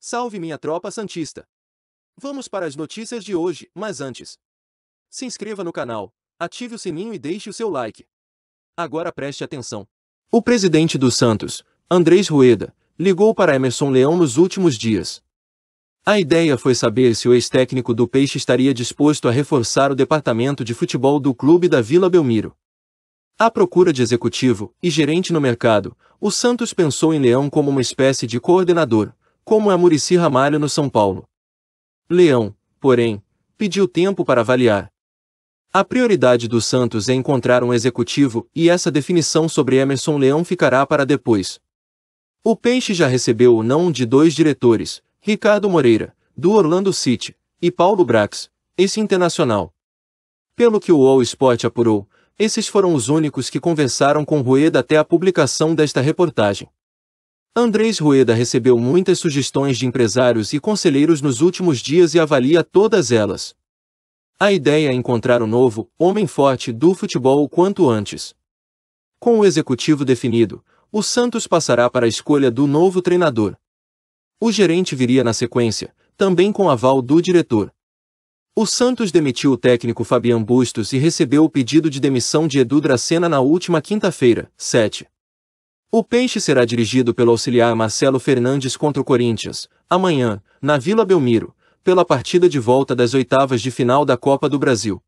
Salve minha tropa santista! Vamos para as notícias de hoje, mas antes. Se inscreva no canal, ative o sininho e deixe o seu like. Agora preste atenção. O presidente do Santos, Andrés Rueda, ligou para Emerson Leão nos últimos dias. A ideia foi saber se o ex-técnico do Peixe estaria disposto a reforçar o departamento de futebol do clube da Vila Belmiro. À procura de executivo e gerente no mercado, o Santos pensou em Leão como uma espécie de coordenador como a Murici Ramalho no São Paulo. Leão, porém, pediu tempo para avaliar. A prioridade do Santos é encontrar um executivo e essa definição sobre Emerson Leão ficará para depois. O Peixe já recebeu o não de dois diretores, Ricardo Moreira, do Orlando City, e Paulo Brax, esse internacional. Pelo que o All Sport apurou, esses foram os únicos que conversaram com Rueda até a publicação desta reportagem. Andrés Rueda recebeu muitas sugestões de empresários e conselheiros nos últimos dias e avalia todas elas. A ideia é encontrar o um novo, homem forte do futebol o quanto antes. Com o executivo definido, o Santos passará para a escolha do novo treinador. O gerente viria na sequência, também com aval do diretor. O Santos demitiu o técnico Fabian Bustos e recebeu o pedido de demissão de Edu Dracena na última quinta-feira, 7. O peixe será dirigido pelo auxiliar Marcelo Fernandes contra o Corinthians, amanhã, na Vila Belmiro, pela partida de volta das oitavas de final da Copa do Brasil.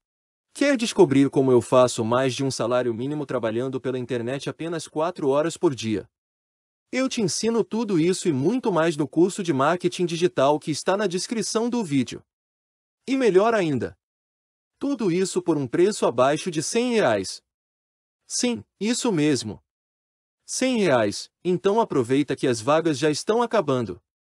Quer descobrir como eu faço mais de um salário mínimo trabalhando pela internet apenas 4 horas por dia? Eu te ensino tudo isso e muito mais no curso de marketing digital que está na descrição do vídeo. E melhor ainda, tudo isso por um preço abaixo de 100 reais. Sim, isso mesmo. 100 reais, então aproveita que as vagas já estão acabando.